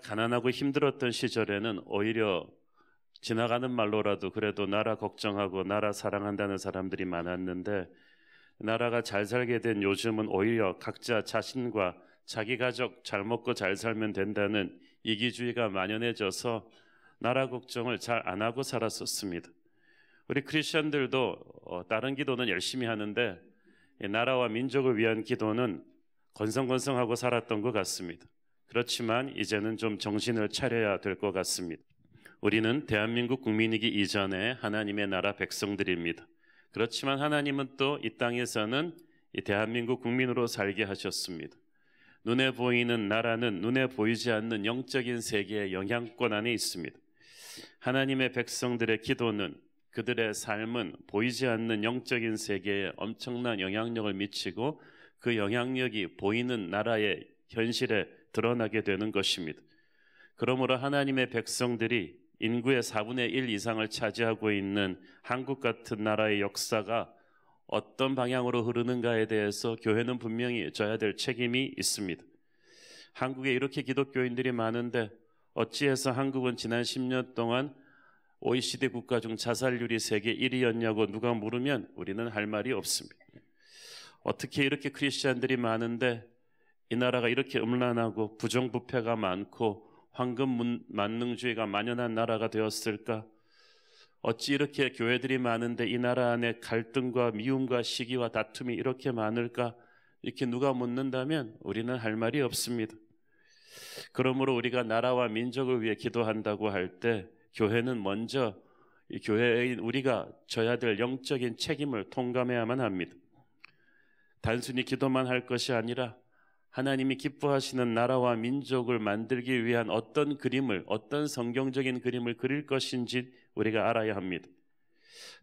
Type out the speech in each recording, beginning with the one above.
가난하고 힘들었던 시절에는 오히려 지나가는 말로라도 그래도 나라 걱정하고 나라 사랑한다는 사람들이 많았는데 나라가 잘 살게 된 요즘은 오히려 각자 자신과 자기 가족 잘 먹고 잘 살면 된다는 이기주의가 만연해져서 나라 걱정을 잘 안 하고 살았었습니다. 우리 크리스천들도 다른 어, 기도는 열심히 하는데 나라와 민족을 위한 기도는 건성건성하고 살았던 것 같습니다. 그렇지만 이제는 좀 정신을 차려야 될 것 같습니다. 우리는 대한민국 국민이기 이전에 하나님의 나라 백성들입니다. 그렇지만 하나님은 또 이 땅에서는 이 대한민국 국민으로 살게 하셨습니다. 눈에 보이는 나라는 눈에 보이지 않는 영적인 세계의 영향권 안에 있습니다. 하나님의 백성들의 기도는 그들의 삶은 보이지 않는 영적인 세계에 엄청난 영향력을 미치고 그 영향력이 보이는 나라의 현실에 드러나게 되는 것입니다. 그러므로 하나님의 백성들이 인구의 4분의 1 이상을 차지하고 있는 한국 같은 나라의 역사가 어떤 방향으로 흐르는가에 대해서 교회는 분명히 져야 될 책임이 있습니다. 한국에 이렇게 기독교인들이 많은데 어찌해서 한국은 지난 10년 동안 OECD 국가 중 자살률이 세계 1위였냐고 누가 물으면 우리는 할 말이 없습니다. 어떻게 이렇게 크리스천들이 많은데 이 나라가 이렇게 음란하고 부정부패가 많고 황금 만능주의가 만연한 나라가 되었을까? 어찌 이렇게 교회들이 많은데 이 나라 안에 갈등과 미움과 시기와 다툼이 이렇게 많을까? 이렇게 누가 묻는다면 우리는 할 말이 없습니다. 그러므로 우리가 나라와 민족을 위해 기도한다고 할 때 교회는 먼저 교회인 우리가 져야 될 영적인 책임을 통감해야만 합니다. 단순히 기도만 할 것이 아니라 하나님이 기뻐하시는 나라와 민족을 만들기 위한 어떤 그림을, 어떤 성경적인 그림을 그릴 것인지 우리가 알아야 합니다.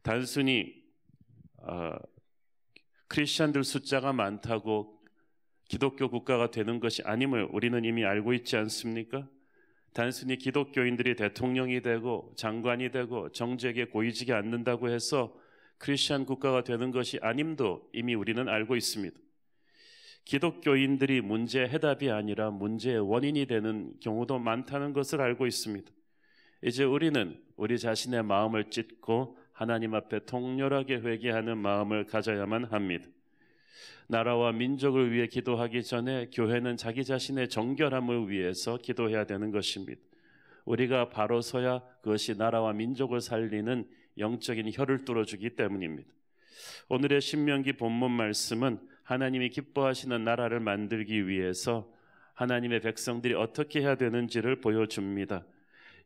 단순히 어, 크리스천들 숫자가 많다고 기독교 국가가 되는 것이 아님을 우리는 이미 알고 있지 않습니까? 단순히 기독교인들이 대통령이 되고 장관이 되고 정직에 고이지게 않는다고 해서 크리스천 국가가 되는 것이 아님도 이미 우리는 알고 있습니다. 기독교인들이 문제 해답이 아니라 문제의 원인이 되는 경우도 많다는 것을 알고 있습니다. 이제 우리는 우리 자신의 마음을 찢고 하나님 앞에 통렬하게 회개하는 마음을 가져야만 합니다. 나라와 민족을 위해 기도하기 전에 교회는 자기 자신의 정결함을 위해서 기도해야 되는 것입니다. 우리가 바로 서야 그것이 나라와 민족을 살리는 영적인 혀를 뚫어주기 때문입니다. 오늘의 신명기 본문 말씀은 하나님이 기뻐하시는 나라를 만들기 위해서 하나님의 백성들이 어떻게 해야 되는지를 보여줍니다.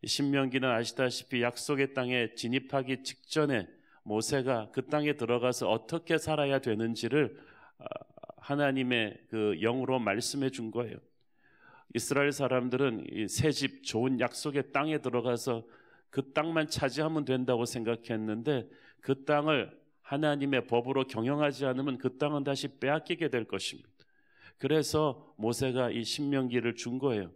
신명기는 아시다시피 약속의 땅에 진입하기 직전에 모세가 그 땅에 들어가서 어떻게 살아야 되는지를 아, 하나님의 그 영으로 말씀해 준 거예요. 이스라엘 사람들은 새 집 좋은 약속의 땅에 들어가서 그 땅만 차지하면 된다고 생각했는데 그 땅을 하나님의 법으로 경영하지 않으면 그 땅은 다시 빼앗기게 될 것입니다. 그래서 모세가 이 신명기를 준 거예요.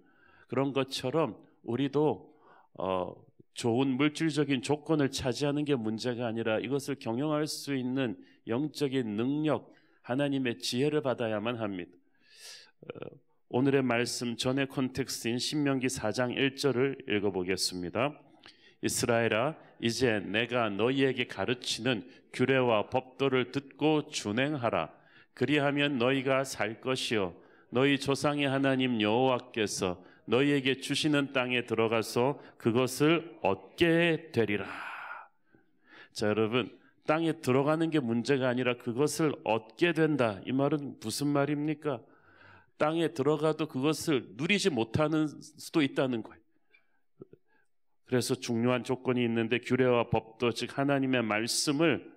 그런 것처럼 우리도 어, 좋은 물질적인 조건을 차지하는 게 문제가 아니라 이것을 경영할 수 있는 영적인 능력, 하나님의 지혜를 받아야만 합니다. 어, 오늘의 말씀 전의 콘텍스트인 신명기 4장 1절을 읽어보겠습니다. 이스라엘아, 이제 내가 너희에게 가르치는 규례와 법도를 듣고 준행하라. 그리하면 너희가 살 것이요 너희 조상의 하나님 여호와께서 너희에게 주시는 땅에 들어가서 그것을 얻게 되리라. 자, 여러분, 땅에 들어가는 게 문제가 아니라 그것을 얻게 된다. 이 말은 무슨 말입니까? 땅에 들어가도 그것을 누리지 못하는 수도 있다는 거예요. 그래서 중요한 조건이 있는데 규례와 법도 즉 하나님의 말씀을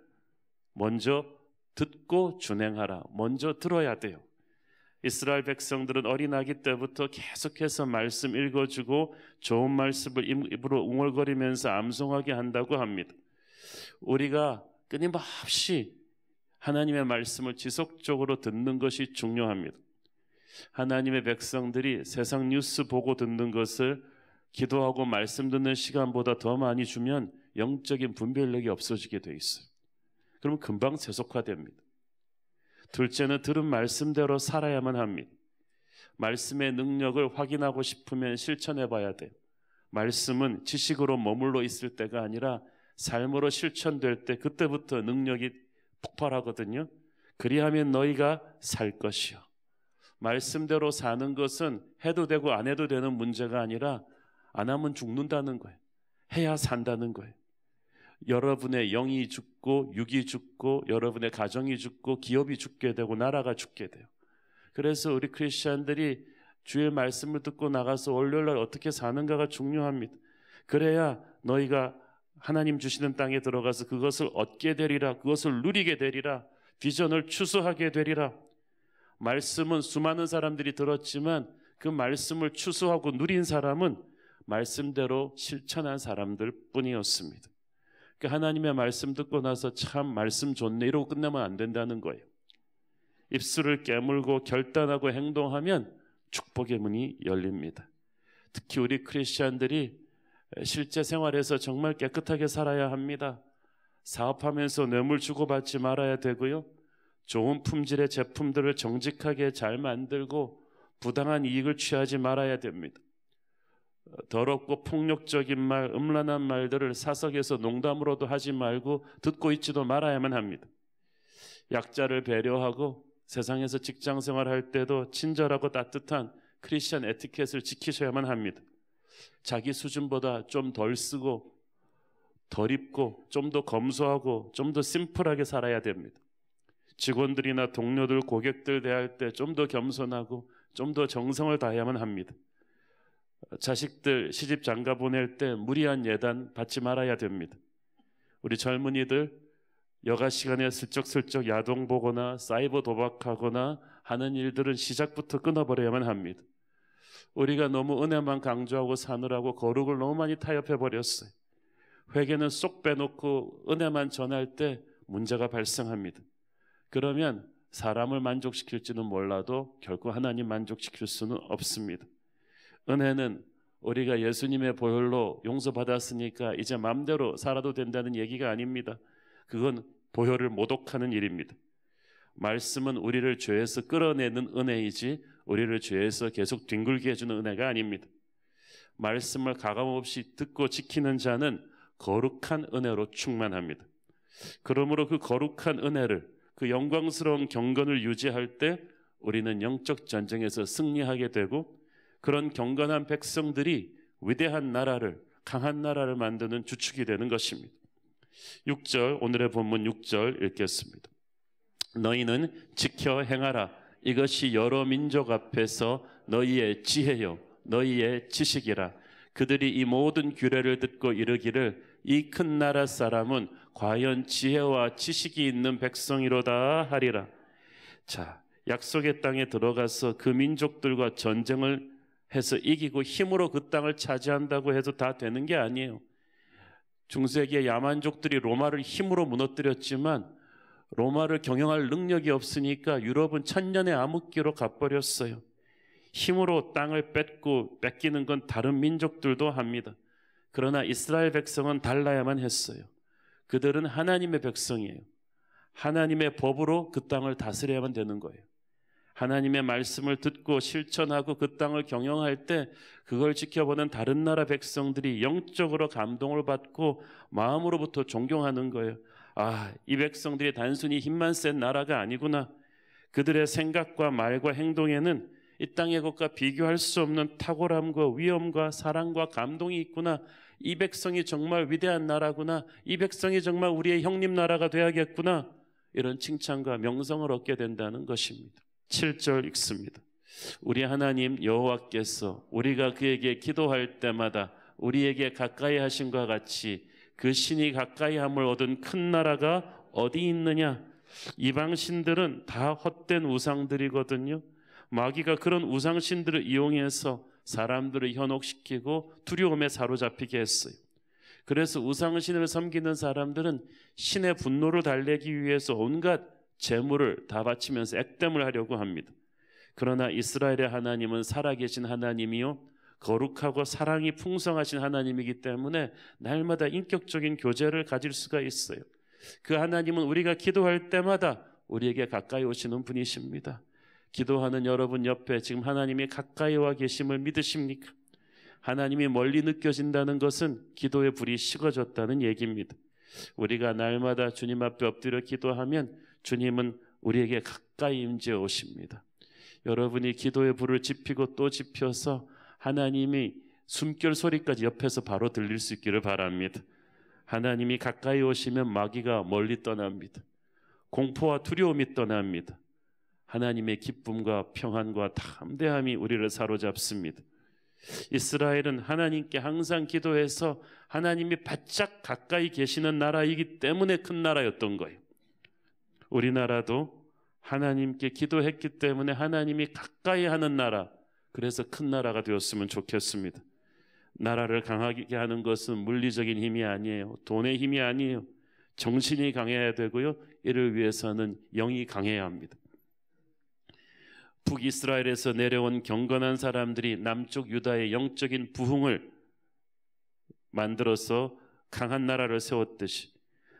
먼저 듣고 준행하라. 먼저 들어야 돼요. 이스라엘 백성들은 어린아기 때부터 계속해서 말씀 읽어주고 좋은 말씀을 입으로 웅얼거리면서 암송하게 한다고 합니다. 우리가 끊임없이 하나님의 말씀을 지속적으로 듣는 것이 중요합니다. 하나님의 백성들이 세상 뉴스 보고 듣는 것을 기도하고 말씀 듣는 시간보다 더 많이 주면 영적인 분별력이 없어지게 돼 있어요. 그러면 금방 세속화됩니다. 둘째는 들은 말씀대로 살아야만 합니다. 말씀의 능력을 확인하고 싶으면 실천해 봐야 돼요. 말씀은 지식으로 머물러 있을 때가 아니라 삶으로 실천될 때 그때부터 능력이 폭발하거든요. 그리하면 너희가 살 것이요. 말씀대로 사는 것은 해도 되고 안 해도 되는 문제가 아니라 안 하면 죽는다는 거예요. 해야 산다는 거예요. 여러분의 영이 죽고 육이 죽고 여러분의 가정이 죽고 기업이 죽게 되고 나라가 죽게 돼요. 그래서 우리 크리스천들이 주의 말씀을 듣고 나가서 월요일 날 어떻게 사는가가 중요합니다. 그래야 너희가 하나님 주시는 땅에 들어가서 그것을 얻게 되리라, 그것을 누리게 되리라, 비전을 추수하게 되리라. 말씀은 수많은 사람들이 들었지만 그 말씀을 추수하고 누린 사람은 말씀대로 실천한 사람들 뿐이었습니다. 그 하나님의 말씀 듣고 나서 참 말씀 좋네 이러고 끝나면 안 된다는 거예요. 입술을 깨물고 결단하고 행동하면 축복의 문이 열립니다. 특히 우리 크리스천들이 실제 생활에서 정말 깨끗하게 살아야 합니다. 사업하면서 뇌물 주고받지 말아야 되고요. 좋은 품질의 제품들을 정직하게 잘 만들고 부당한 이익을 취하지 말아야 됩니다. 더럽고 폭력적인 말, 음란한 말들을 사석에서 농담으로도 하지 말고 듣고 있지도 말아야만 합니다. 약자를 배려하고 세상에서 직장 생활할 때도 친절하고 따뜻한 크리스천 에티켓을 지키셔야만 합니다. 자기 수준보다 좀 덜 쓰고 덜 입고 좀 더 검소하고 좀 더 심플하게 살아야 됩니다. 직원들이나 동료들, 고객들 대할 때 좀 더 겸손하고 좀 더 정성을 다해야만 합니다. 자식들 시집 장가 보낼 때 무리한 예단 받지 말아야 됩니다. 우리 젊은이들 여가 시간에 슬쩍슬쩍 야동 보거나 사이버 도박하거나 하는 일들은 시작부터 끊어버려야만 합니다. 우리가 너무 은혜만 강조하고 사느라고 거룩을 너무 많이 타협해 버렸어요. 회계는쏙 빼놓고 은혜만 전할 때 문제가 발생합니다. 그러면 사람을 만족시킬지는 몰라도 결코 하나님 만족시킬 수는 없습니다. 은혜는 우리가 예수님의 보혈로 용서받았으니까 이제 마음대로 살아도 된다는 얘기가 아닙니다. 그건 보혈을 모독하는 일입니다. 말씀은 우리를 죄에서 끌어내는 은혜이지 우리를 죄에서 계속 뒹굴게 해주는 은혜가 아닙니다. 말씀을 가감없이 듣고 지키는 자는 거룩한 은혜로 충만합니다. 그러므로 그 거룩한 은혜를 그 영광스러운 경건을 유지할 때 우리는 영적 전쟁에서 승리하게 되고 그런 경건한 백성들이 위대한 나라를 강한 나라를 만드는 주축이 되는 것입니다. 6절 오늘의 본문 6절 읽겠습니다. 너희는 지켜 행하라 이것이 여러 민족 앞에서 너희의 지혜요 너희의 지식이라 그들이 이 모든 규례를 듣고 이르기를 이 큰 나라 사람은 과연 지혜와 지식이 있는 백성이로다 하리라. 자, 약속의 땅에 들어가서 그 민족들과 전쟁을 해서 이기고 힘으로 그 땅을 차지한다고 해서 다 되는 게 아니에요. 중세기의 야만족들이 로마를 힘으로 무너뜨렸지만 로마를 경영할 능력이 없으니까 유럽은 천년의 암흑기로 갚버렸어요. 힘으로 땅을 뺏고 뺏기는 건 다른 민족들도 합니다. 그러나 이스라엘 백성은 달라야만 했어요. 그들은 하나님의 백성이에요. 하나님의 법으로 그 땅을 다스려야만 되는 거예요. 하나님의 말씀을 듣고 실천하고 그 땅을 경영할 때 그걸 지켜보는 다른 나라 백성들이 영적으로 감동을 받고 마음으로부터 존경하는 거예요. 아, 이 백성들이 단순히 힘만 센 나라가 아니구나. 그들의 생각과 말과 행동에는 이 땅의 것과 비교할 수 없는 탁월함과 위엄과 사랑과 감동이 있구나. 이 백성이 정말 위대한 나라구나. 이 백성이 정말 우리의 형님 나라가 돼야겠구나. 이런 칭찬과 명성을 얻게 된다는 것입니다. 7절 읽습니다. 우리 하나님 여호와께서 우리가 그에게 기도할 때마다 우리에게 가까이 하신과 같이 그 신이 가까이 함을 얻은 큰 나라가 어디 있느냐? 이방 신들은 다 헛된 우상들이거든요. 마귀가 그런 우상신들을 이용해서 사람들을 현혹시키고 두려움에 사로잡히게 했어요. 그래서 우상신을 섬기는 사람들은 신의 분노를 달래기 위해서 온갖 재물을 다 바치면서 액땜을 하려고 합니다. 그러나 이스라엘의 하나님은 살아계신 하나님이요 거룩하고 사랑이 풍성하신 하나님이기 때문에 날마다 인격적인 교제를 가질 수가 있어요. 그 하나님은 우리가 기도할 때마다 우리에게 가까이 오시는 분이십니다. 기도하는 여러분 옆에 지금 하나님이 가까이 와 계심을 믿으십니까? 하나님이 멀리 느껴진다는 것은 기도의 불이 식어졌다는 얘기입니다. 우리가 날마다 주님 앞에 엎드려 기도하면 주님은 우리에게 가까이 임재 오십니다. 여러분이 기도의 불을 지피고 또 지펴서 하나님이 숨결 소리까지 옆에서 바로 들릴 수 있기를 바랍니다. 하나님이 가까이 오시면 마귀가 멀리 떠납니다. 공포와 두려움이 떠납니다. 하나님의 기쁨과 평안과 담대함이 우리를 사로잡습니다. 이스라엘은 하나님께 항상 기도해서 하나님이 바짝 가까이 계시는 나라이기 때문에 큰 나라였던 거예요. 우리나라도 하나님께 기도했기 때문에 하나님이 가까이 하는 나라, 그래서 큰 나라가 되었으면 좋겠습니다. 나라를 강하게 하는 것은 물리적인 힘이 아니에요. 돈의 힘이 아니에요. 정신이 강해야 되고요. 이를 위해서는 영이 강해야 합니다. 북이스라엘에서 내려온 경건한 사람들이 남쪽 유다의 영적인 부흥을 만들어서 강한 나라를 세웠듯이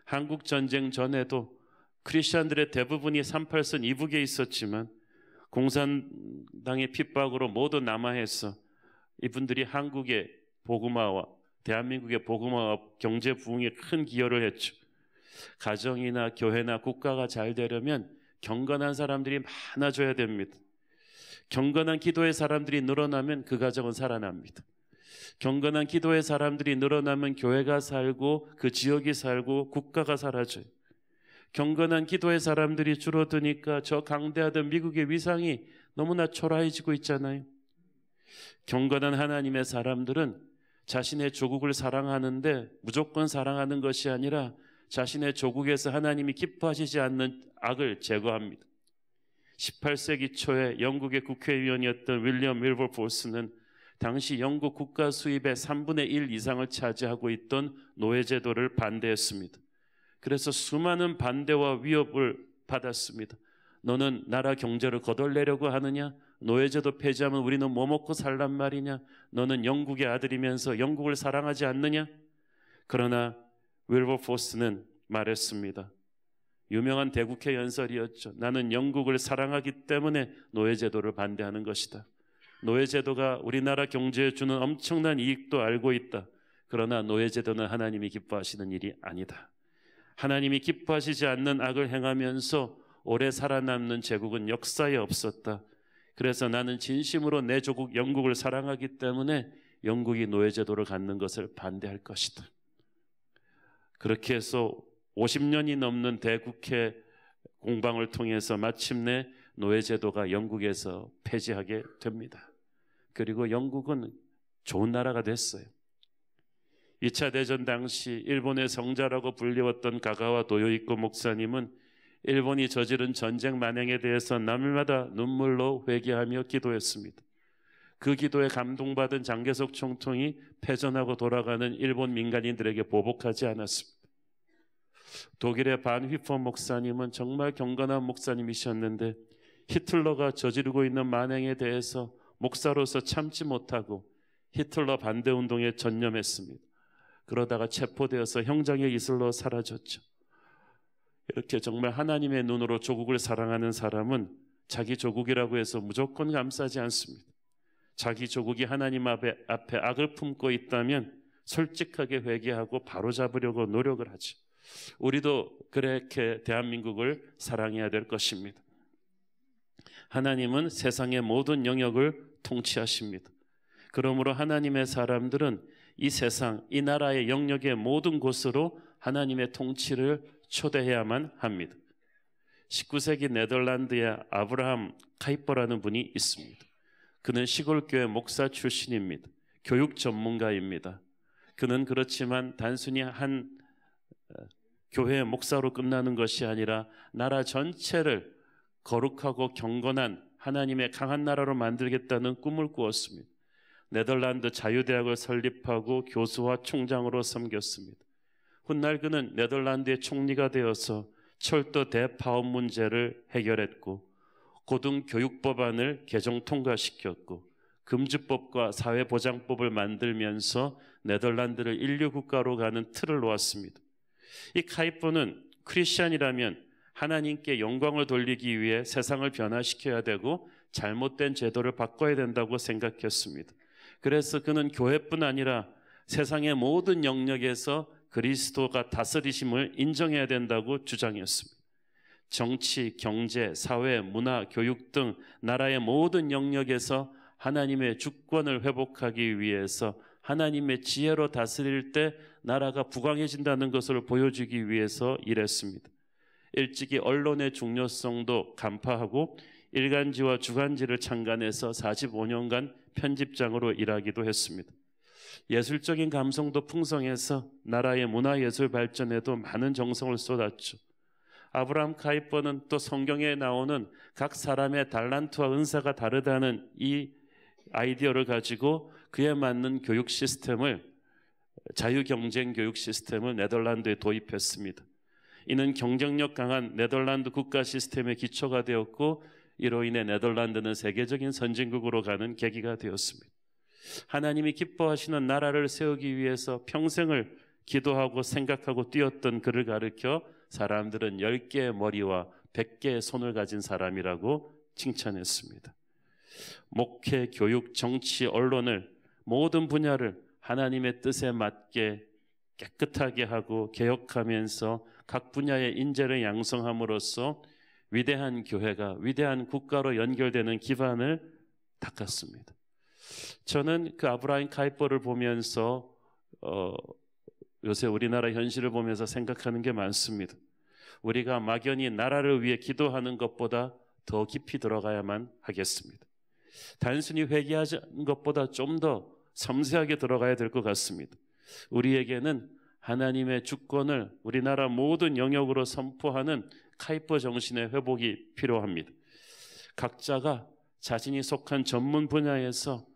한국 전쟁 전에도 크리스천들의 대부분이 38선 이북에 있었지만 공산당의 핍박으로 모두 남하해서 이분들이 한국의 복음화와 대한민국의 복음화와 경제 부흥에 큰 기여를 했죠. 가정이나 교회나 국가가 잘 되려면 경건한 사람들이 많아져야 됩니다. 경건한 기도의 사람들이 늘어나면 그 가정은 살아납니다. 경건한 기도의 사람들이 늘어나면 교회가 살고 그 지역이 살고 국가가 사라져요. 경건한 기도의 사람들이 줄어드니까 저 강대하던 미국의 위상이 너무나 초라해지고 있잖아요. 경건한 하나님의 사람들은 자신의 조국을 사랑하는데 무조건 사랑하는 것이 아니라 자신의 조국에서 하나님이 기뻐하시지 않는 악을 제거합니다. 18세기 초에 영국의 국회의원이었던 윌리엄 윌버포스는 당시 영국 국가 수입의 3분의 1 이상을 차지하고 있던 노예제도를 반대했습니다. 그래서 수많은 반대와 위협을 받았습니다. 너는 나라 경제를 거덜내려고 하느냐? 노예제도 폐지하면 우리는 뭐 먹고 살란 말이냐? 너는 영국의 아들이면서 영국을 사랑하지 않느냐? 그러나 윌버포스는 말했습니다. 유명한 대국회 연설이었죠. 나는 영국을 사랑하기 때문에 노예제도를 반대하는 것이다. 노예제도가 우리나라 경제에 주는 엄청난 이익도 알고 있다. 그러나 노예제도는 하나님이 기뻐하시는 일이 아니다. 하나님이 기뻐하시지 않는 악을 행하면서 오래 살아남는 제국은 역사에 없었다. 그래서 나는 진심으로 내 조국 영국을 사랑하기 때문에 영국이 노예제도를 갖는 것을 반대할 것이다. 그렇게 해서 50년이 넘는 대국회 공방을 통해서 마침내 노예제도가 영국에서 폐지하게 됩니다. 그리고 영국은 좋은 나라가 됐어요. 2차 대전 당시 일본의 성자라고 불리웠던 가가와 도요이코 목사님은 일본이 저지른 전쟁 만행에 대해서 남일마다 눈물로 회개하며 기도했습니다. 그 기도에 감동받은 장계석 총통이 패전하고 돌아가는 일본 민간인들에게 보복하지 않았습니다. 독일의 반휘퍼 목사님은 정말 경건한 목사님이셨는데 히틀러가 저지르고 있는 만행에 대해서 목사로서 참지 못하고 히틀러 반대 운동에 전념했습니다. 그러다가 체포되어서 형장의 이슬로 사라졌죠. 이렇게 정말 하나님의 눈으로 조국을 사랑하는 사람은 자기 조국이라고 해서 무조건 감싸지 않습니다. 자기 조국이 하나님 앞에, 앞에 악을 품고 있다면 솔직하게 회개하고 바로잡으려고 노력을 하죠. 우리도 그렇게 대한민국을 사랑해야 될 것입니다. 하나님은 세상의 모든 영역을 통치하십니다. 그러므로 하나님의 사람들은 이 세상, 이 나라의 영역의 모든 곳으로 하나님의 통치를 초대해야만 합니다. 19세기 네덜란드의 아브라함 카이퍼라는 분이 있습니다. 그는 시골교회 목사 출신입니다. 교육 전문가입니다. 그는 그렇지만 단순히 한 어, 교회 목사로 끝나는 것이 아니라 나라 전체를 거룩하고 경건한 하나님의 강한 나라로 만들겠다는 꿈을 꾸었습니다. 네덜란드 자유대학을 설립하고 교수와 총장으로 섬겼습니다. 훗날 그는 네덜란드의 총리가 되어서 철도 대파업 문제를 해결했고 고등교육법안을 개정 통과시켰고 금주법과 사회보장법을 만들면서 네덜란드를 인류 국가로 가는 틀을 놓았습니다. 이 카이포는 크리스천이라면 하나님께 영광을 돌리기 위해 세상을 변화시켜야 되고 잘못된 제도를 바꿔야 된다고 생각했습니다. 그래서 그는 교회뿐 아니라 세상의 모든 영역에서 그리스도가 다스리심을 인정해야 된다고 주장했습니다. 정치, 경제, 사회, 문화, 교육 등 나라의 모든 영역에서 하나님의 주권을 회복하기 위해서 하나님의 지혜로 다스릴 때 나라가 부강해진다는 것을 보여주기 위해서 일했습니다. 일찍이 언론의 중요성도 간파하고 일간지와 주간지를 창간해서 45년간 편집장으로 일하기도 했습니다. 예술적인 감성도 풍성해서 나라의 문화예술 발전에도 많은 정성을 쏟았죠. 아브라함 카이퍼는 또 성경에 나오는 각 사람의 달란트와 은사가 다르다는 이 아이디어를 가지고 그에 맞는 교육 시스템을 자유 경쟁 교육 시스템을 네덜란드에 도입했습니다. 이는 경쟁력 강한 네덜란드 국가 시스템의 기초가 되었고 이로 인해 네덜란드는 세계적인 선진국으로 가는 계기가 되었습니다. 하나님이 기뻐하시는 나라를 세우기 위해서 평생을 기도하고 생각하고 뛰었던 그를 가르켜 사람들은 10개의 머리와 100개의 손을 가진 사람이라고 칭찬했습니다. 목회, 교육, 정치, 언론을 모든 분야를 하나님의 뜻에 맞게 깨끗하게 하고 개혁하면서 각 분야의 인재를 양성함으로써 위대한 교회가 위대한 국가로 연결되는 기반을 닦았습니다. 저는 그 아브라인 카이퍼를 보면서 어, 요새 우리나라 현실을 보면서 생각하는 게 많습니다. 우리가 막연히 나라를 위해 기도하는 것보다 더 깊이 들어가야만 하겠습니다. 단순히 회개하는 것보다 좀 더 섬세하게 들어가야 될 것 같습니다. 우리에게는 하나님의 주권을 우리나라 모든 영역으로 선포하는 카이퍼 정신의 회복이 필요합니다. 각자가 자신이 속한 전문 분야에서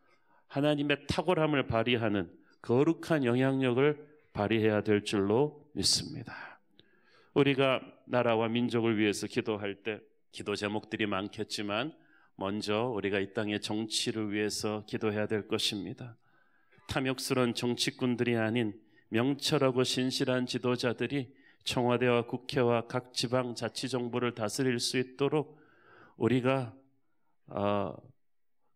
하나님의 탁월함을 발휘하는 거룩한 영향력을 발휘해야 될 줄로 믿습니다. 우리가 나라와 민족을 위해서 기도할 때 기도 제목들이 많겠지만 먼저 우리가 이 땅의 정치를 위해서 기도해야 될 것입니다. 탐욕스러운 정치꾼들이 아닌 명철하고 신실한 지도자들이 청와대와 국회와 각 지방 자치정부를 다스릴 수 있도록 우리가 어,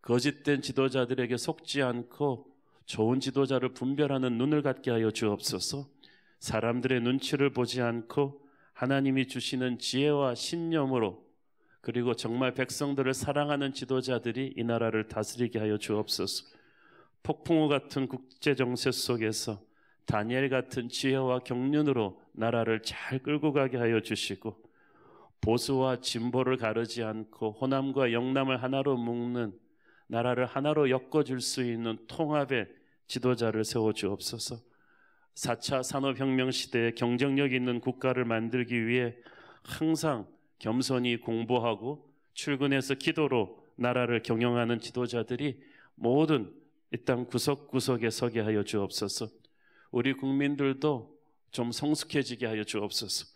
거짓된 지도자들에게 속지 않고 좋은 지도자를 분별하는 눈을 갖게 하여 주옵소서. 사람들의 눈치를 보지 않고 하나님이 주시는 지혜와 신념으로 그리고 정말 백성들을 사랑하는 지도자들이 이 나라를 다스리게 하여 주옵소서. 폭풍우 같은 국제 정세 속에서 다니엘 같은 지혜와 경륜으로 나라를 잘 끌고 가게 하여 주시고 보수와 진보를 가르지 않고 호남과 영남을 하나로 묶는 나라를 하나로 엮어줄 수 있는 통합의 지도자를 세워주옵소서. 4차 산업혁명 시대에 경쟁력 있는 국가를 만들기 위해 항상 겸손히 공부하고 출근해서 기도로 나라를 경영하는 지도자들이 모든 이 땅 구석구석에 서게 하여 주옵소서. 우리 국민들도 좀 성숙해지게 하여 주옵소서.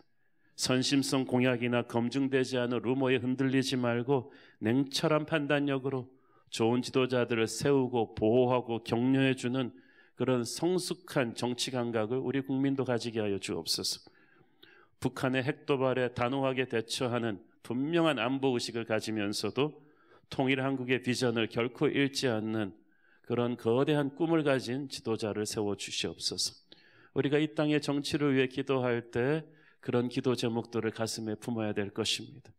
선심성 공약이나 검증되지 않은 루머에 흔들리지 말고 냉철한 판단력으로 좋은 지도자들을 세우고 보호하고 격려해주는 그런 성숙한 정치 감각을 우리 국민도 가지게 하여 주옵소서. 북한의 핵도발에 단호하게 대처하는 분명한 안보 의식을 가지면서도 통일 한국의 비전을 결코 잃지 않는 그런 거대한 꿈을 가진 지도자를 세워 주시옵소서. 우리가 이 땅의 정치를 위해 기도할 때 그런 기도 제목들을 가슴에 품어야 될 것입니다.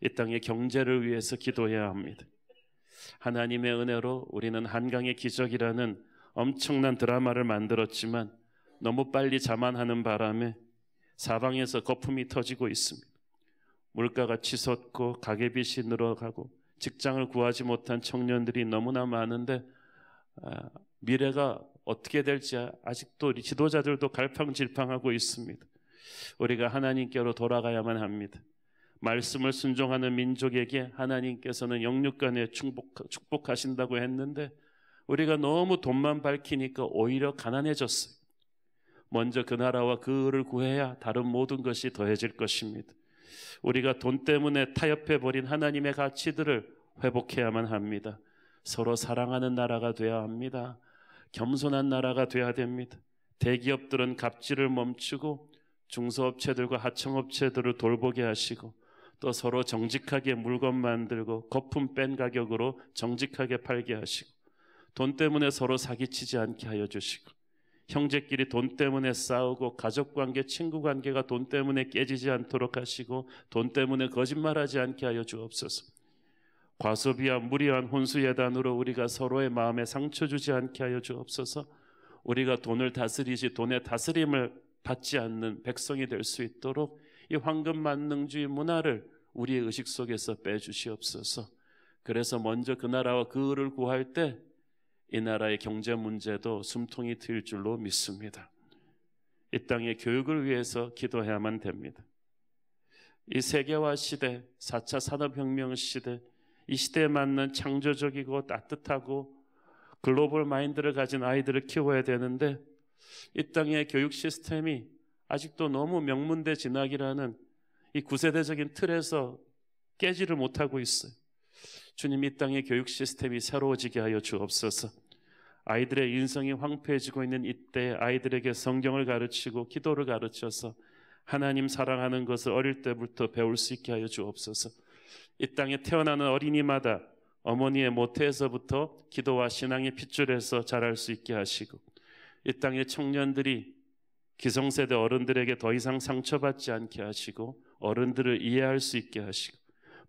이 땅의 경제를 위해서 기도해야 합니다. 하나님의 은혜로 우리는 한강의 기적이라는 엄청난 드라마를 만들었지만 너무 빨리 자만하는 바람에 사방에서 거품이 터지고 있습니다. 물가가 치솟고 가계빚이 늘어가고 직장을 구하지 못한 청년들이 너무나 많은데 아, 미래가 어떻게 될지 아직도 지도자들도 갈팡질팡하고 있습니다. 우리가 하나님께로 돌아가야만 합니다. 말씀을 순종하는 민족에게 하나님께서는 영육간에 축복, 하신다고 했는데 우리가 너무 돈만 밝히니까 오히려 가난해졌어요. 먼저 그 나라와 그를 구해야 다른 모든 것이 더해질 것입니다. 우리가 돈 때문에 타협해 버린 하나님의 가치들을 회복해야만 합니다. 서로 사랑하는 나라가 되어야 합니다. 겸손한 나라가 되어야 됩니다. 대기업들은 갑질을 멈추고 중소업체들과 하청업체들을 돌보게 하시고 또 서로 정직하게 물건 만들고 거품 뺀 가격으로 정직하게 팔게 하시고 돈 때문에 서로 사기치지 않게 하여 주시고 형제끼리 돈 때문에 싸우고 가족 관계, 친구 관계가 돈 때문에 깨지지 않도록 하시고 돈 때문에 거짓말하지 않게 하여 주옵소서. 과소비와 무리한 혼수 예단으로 우리가 서로의 마음에 상처 주지 않게 하여 주옵소서. 우리가 돈을 다스리지 돈의 다스림을 받지 않는 백성이 될 수 있도록 이 황금 만능주의 문화를 우리의 의식 속에서 빼주시옵소서. 그래서 먼저 그 나라와 그 을을 구할 때이 나라의 경제 문제도 숨통이 트일 줄로 믿습니다. 이 땅의 교육을 위해서 기도해야만 됩니다. 이 세계화 시대, 4차 산업혁명 시대, 이 시대에 맞는 창조적이고 따뜻하고 글로벌 마인드를 가진 아이들을 키워야 되는데 이 땅의 교육 시스템이 아직도 너무 명문대 진학이라는 이 구세대적인 틀에서 깨지를 못하고 있어요. 주님 이 땅의 교육 시스템이 새로워지게 하여 주옵소서. 아이들의 인성이 황폐해지고 있는 이때 아이들에게 성경을 가르치고 기도를 가르쳐서 하나님 사랑하는 것을 어릴 때부터 배울 수 있게 하여 주옵소서. 이 땅에 태어나는 어린이마다 어머니의 모태에서부터 기도와 신앙의 핏줄에서 자랄 수 있게 하시고 이 땅의 청년들이 기성세대 어른들에게 더 이상 상처받지 않게 하시고 어른들을 이해할 수 있게 하시고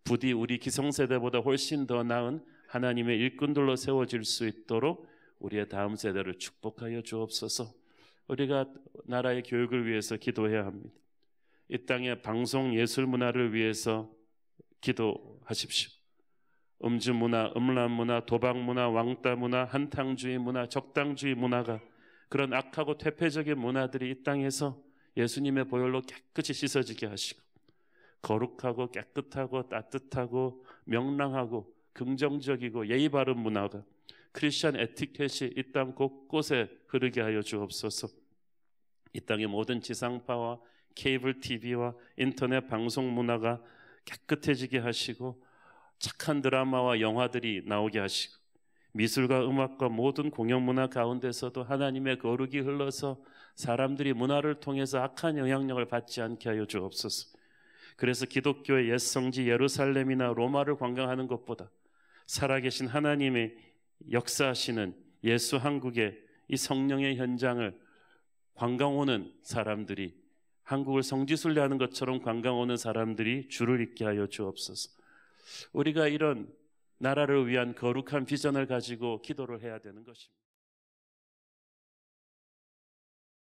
부디 우리 기성세대보다 훨씬 더 나은 하나님의 일꾼들로 세워질 수 있도록 우리의 다음 세대를 축복하여 주옵소서. 우리가 나라의 교육을 위해서 기도해야 합니다. 이 땅의 방송 예술 문화를 위해서 기도하십시오. 음주 문화, 음란 문화, 도박 문화, 왕따 문화, 한탕주의 문화, 적당주의 문화가 그런 악하고 퇴폐적인 문화들이 이 땅에서 예수님의 보혈로 깨끗이 씻어지게 하시고 거룩하고 깨끗하고 따뜻하고 명랑하고 긍정적이고 예의 바른 문화가 크리스천 에티켓이 이 땅 곳곳에 흐르게 하여 주옵소서. 이 땅의 모든 지상파와 케이블 TV와 인터넷 방송 문화가 깨끗해지게 하시고 착한 드라마와 영화들이 나오게 하시고 미술과 음악과 모든 공연 문화 가운데서도 하나님의 거룩이 흘러서 사람들이 문화를 통해서 악한 영향력을 받지 않게 하여 주옵소서. 그래서 기독교의 옛 성지 예루살렘이나 로마를 관광하는 것보다 살아계신 하나님의 역사하시는 예수 한국의 이 성령의 현장을 관광 오는 사람들이 한국을 성지순례하는 것처럼 관광 오는 사람들이 줄을 잇게 하여 주옵소서. 우리가 이런 나라를 위한 거룩한 비전을 가지고 기도를 해야 되는 것입니다.